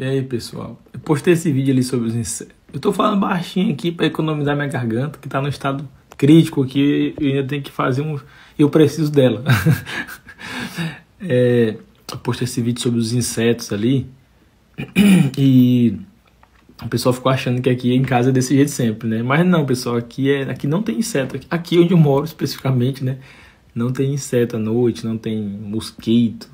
E aí, pessoal? Eu postei esse vídeo ali sobre os insetos. Eu tô falando baixinho aqui para economizar minha garganta, que tá no estado crítico, que eu ainda tenho que fazer um... Eu preciso dela. é, eu postei esse vídeo sobre os insetos ali. E o pessoal ficou achando que aqui é em casa é desse jeito sempre, né? Mas não, pessoal, aqui, é, aqui não tem inseto. Aqui onde eu moro especificamente, né? Não tem inseto à noite, não tem mosquito.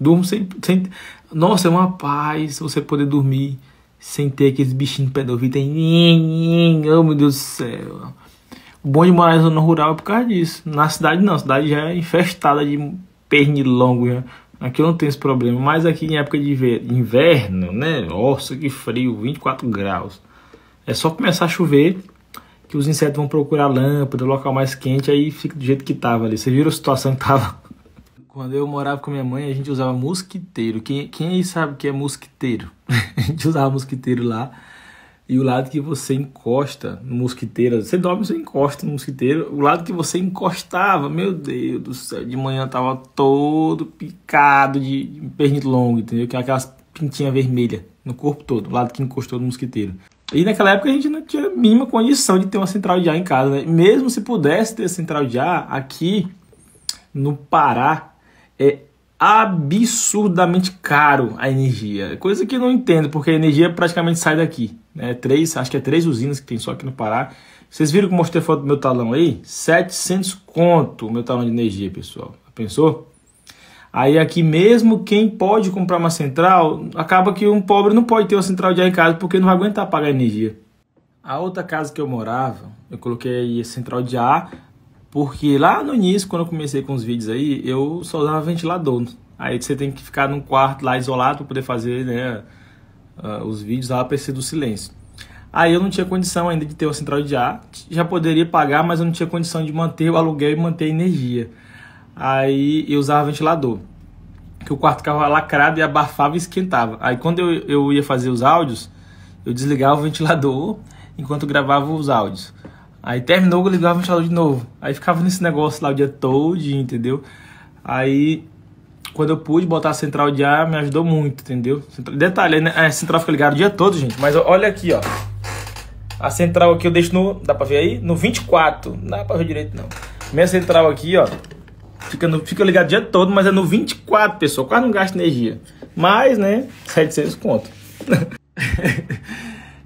Durmo sem, sem nossa, é uma paz você poder dormir sem ter aqueles bichinhos pedofilos. Tem... Oh, meu Deus do céu. O bom de morar na zona rural é por causa disso. Na cidade não, a cidade já é infestada de pernilongo. Né? Aqui eu não tenho esse problema, mas aqui em época de inverno, né? Nossa, que frio, 24 graus. É só começar a chover que os insetos vão procurar lâmpada, local mais quente, aí fica do jeito que tava ali. Você viram a situação que tava quando eu morava com minha mãe, a gente usava mosquiteiro. Quem, quem aí sabe o que é mosquiteiro? a gente usava mosquiteiro lá. E o lado que você encosta no mosquiteiro, você dorme, você encosta no mosquiteiro. O lado que você encostava, meu Deus do céu, de manhã tava todo picado de, de pernilongo, entendeu? Que é aquelas pintinha vermelha no corpo todo, o lado que encostou no mosquiteiro. E naquela época a gente não tinha a mínima condição de ter uma central de ar em casa, né? Mesmo se pudesse ter central de ar aqui no Pará, é absurdamente caro a energia. Coisa que eu não entendo, porque a energia praticamente sai daqui. Né? Três, acho que é três usinas que tem só aqui no Pará. Vocês viram que eu mostrei foto do meu talão aí? 700 conto o meu talão de energia, pessoal. Pensou? Aí aqui mesmo quem pode comprar uma central, acaba que um pobre não pode ter uma central de ar em casa porque não vai aguentar pagar energia. A outra casa que eu morava, eu coloquei a central de ar, porque lá no início, quando eu comecei com os vídeos aí, eu só usava ventilador. Aí você tem que ficar num quarto lá isolado para poder fazer né, uh, os vídeos lá para do silêncio. Aí eu não tinha condição ainda de ter uma central de ar, já poderia pagar, mas eu não tinha condição de manter o aluguel e manter a energia. Aí eu usava ventilador, que o quarto ficava lacrado e abafava e esquentava. Aí quando eu, eu ia fazer os áudios, eu desligava o ventilador enquanto gravava os áudios. Aí terminou, eu ligava e instalava de novo. Aí ficava nesse negócio lá o dia todo, entendeu? Aí, quando eu pude botar a central de ar, me ajudou muito, entendeu? Detalhe, a né? é, central fica ligada o dia todo, gente. Mas olha aqui, ó. A central aqui eu deixo no... Dá pra ver aí? No 24. Não dá pra ver direito, não. Minha central aqui, ó. Fica, no, fica ligado o dia todo, mas é no 24, pessoal. Quase não gasta energia. Mas, né? 700 conto.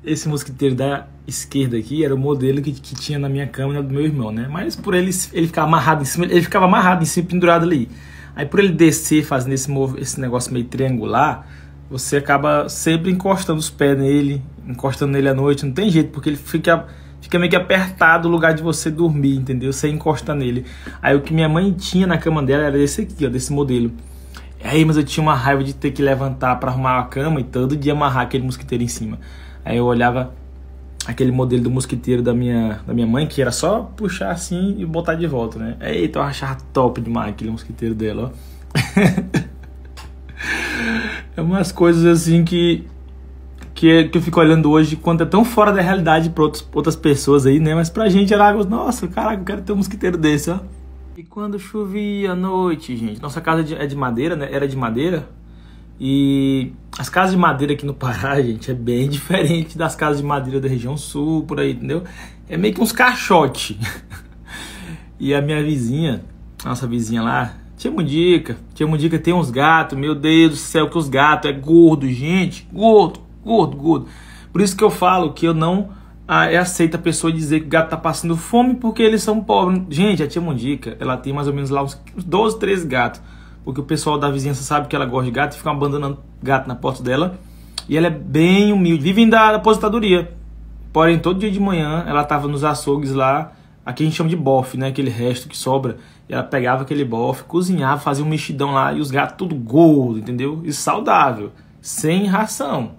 esse mosquiteiro da esquerda aqui era o modelo que, que tinha na minha cama e do meu irmão, né? Mas por ele, ele ficar amarrado em cima, ele ficava amarrado em cima, pendurado ali. Aí por ele descer fazendo esse, esse negócio meio triangular, você acaba sempre encostando os pés nele, encostando nele à noite, não tem jeito, porque ele fica, fica meio que apertado o lugar de você dormir, entendeu? Você encosta nele. Aí o que minha mãe tinha na cama dela era esse aqui, ó, desse modelo. Aí, mas eu tinha uma raiva de ter que levantar para arrumar a cama e todo dia amarrar aquele mosquiteiro em cima. Aí eu olhava aquele modelo do mosquiteiro da minha, da minha mãe, que era só puxar assim e botar de volta, né? Eita, eu achava top demais aquele mosquiteiro dela, ó. é umas coisas assim que, que, que eu fico olhando hoje, quanto é tão fora da realidade para outras pessoas aí, né? Mas pra gente era algo, nossa, caraca, eu quero ter um mosquiteiro desse, ó. E quando chovia à noite, gente, nossa casa é de madeira, né? Era de madeira. E as casas de madeira aqui no Pará, gente, é bem diferente das casas de madeira da região sul, por aí, entendeu? É meio que uns caixote. e a minha vizinha, nossa vizinha lá, Tia Mundica, Tia Mundica tem uns gatos, meu Deus do céu, que os gatos é gordo, gente, gordo, gordo, gordo. Por isso que eu falo que eu não ah, é aceito a pessoa dizer que o gato tá passando fome porque eles são pobres. Gente, a Tia Mundica, ela tem mais ou menos lá uns 12, 13 gatos porque o pessoal da vizinhança sabe que ela gosta de gato e fica abandonando gato na porta dela. E ela é bem humilde, vivem da aposentadoria. Porém, todo dia de manhã ela estava nos açougues lá, aqui a gente chama de bofe, né? Aquele resto que sobra. E ela pegava aquele bofe, cozinhava, fazia um mexidão lá e os gatos tudo gordo, entendeu? E saudável, sem ração.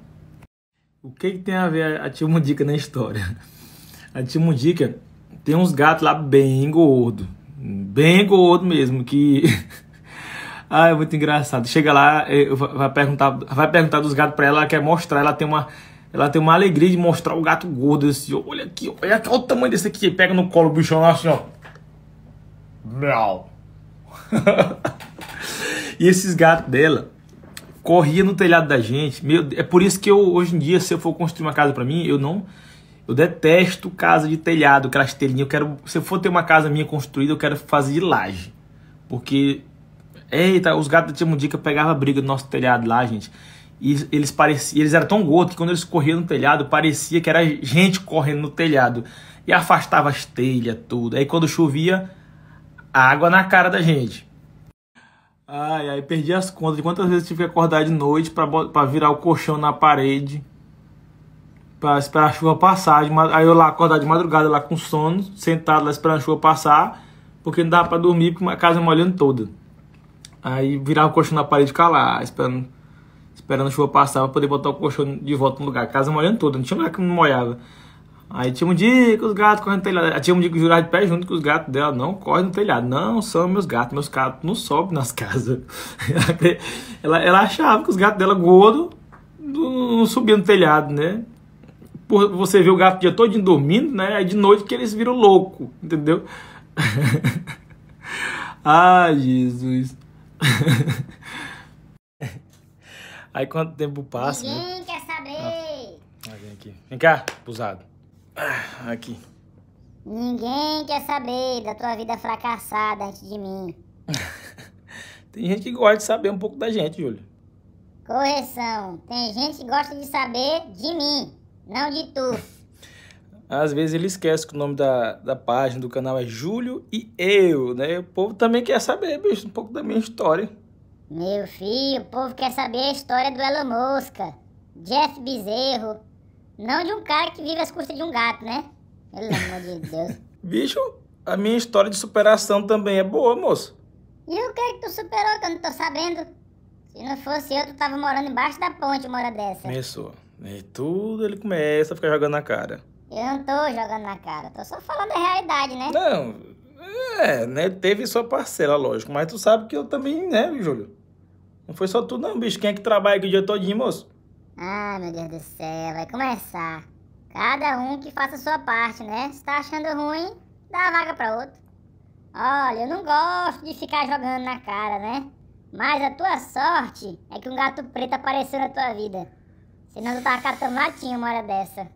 O que, que tem a ver a Tia Mundica na história? A Tia Mundica tem uns gatos lá bem gordo, bem gordo mesmo, que Ah, é muito engraçado. Chega lá, eh, vai perguntar, vai perguntar dos gatos pra ela, ela quer mostrar, ela tem uma. Ela tem uma alegria de mostrar o gato gordo assim, olha aqui, olha, olha o tamanho desse aqui. Pega no colo o bichão assim, ó. Miau. e esses gatos dela corria no telhado da gente. Meu, é por isso que eu hoje em dia, se eu for construir uma casa para mim, eu não eu detesto casa de telhado, aquelas telinhas. Eu quero, se eu for ter uma casa minha construída, eu quero fazer de laje. Porque Eita, os gatos da Tia pegava pegavam briga no nosso telhado lá, gente. E eles pareciam, eles eram tão gordos que quando eles corriam no telhado, parecia que era gente correndo no telhado. E afastava as telhas, tudo. Aí quando chovia, água na cara da gente. Ai, ai, perdi as contas de quantas vezes tive que acordar de noite para virar o colchão na parede. Pra esperar a chuva passar. Aí eu lá acordar de madrugada lá com sono, sentado lá esperando a chuva passar. Porque não dava pra dormir, porque a casa é molhando toda. Aí virava o colchão na parede calar, esperando, esperando a chuva passar pra poder botar o colchão de volta no lugar. A casa molhando toda, não tinha lugar que não molhava. Aí tinha um dia que os gatos correndo no telhado. Tinha um dia que jurava de pé junto com os gatos dela. Não corre no telhado. Não são meus gatos. Meus gatos não sobem nas casas. ela, ela achava que os gatos dela gordo não subiam no telhado, né? Por você vê o gato o dia todo dormindo, né? Aí de noite que eles viram louco, entendeu? ah, Jesus. Aí quanto tempo passa? Né? Ninguém né? quer saber. Ah, vem aqui. Vem cá, abusado. Ah, aqui. Ninguém quer saber da tua vida fracassada antes de mim. tem gente que gosta de saber um pouco da gente, Júlio. Correção. Tem gente que gosta de saber de mim, não de tu. Às vezes ele esquece que o nome da, da página, do canal é Júlio e eu, né? O povo também quer saber, bicho, um pouco da minha história. Meu filho, o povo quer saber a história do Elon Mosca, Jeff Bezerro. Não de um cara que vive às custas de um gato, né? Pelo amor de Deus. Bicho, a minha história de superação também é boa, moço. E o que é que tu superou que eu não tô sabendo? Se não fosse eu, tu tava morando embaixo da ponte uma hora dessa. Começou. E tudo ele começa a ficar jogando na cara. Eu não tô jogando na cara, tô só falando a realidade, né? Não, é, né? Teve sua parcela, lógico. Mas tu sabe que eu também, né, Júlio? Não foi só tu, não, bicho. Quem é que trabalha aqui o dia todinho, moço? Ah, meu Deus do céu, vai começar. Cada um que faça a sua parte, né? Se tá achando ruim, dá a vaga pra outro. Olha, eu não gosto de ficar jogando na cara, né? Mas a tua sorte é que um gato preto apareceu na tua vida. Senão tu tava catando matinho uma hora dessa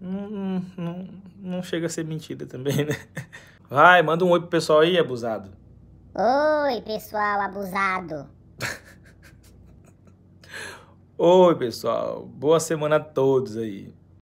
não, não, não, chega a ser mentira também, né? Vai, manda um oi pro pessoal aí, abusado. Oi, pessoal abusado. oi, pessoal. Boa semana a todos aí.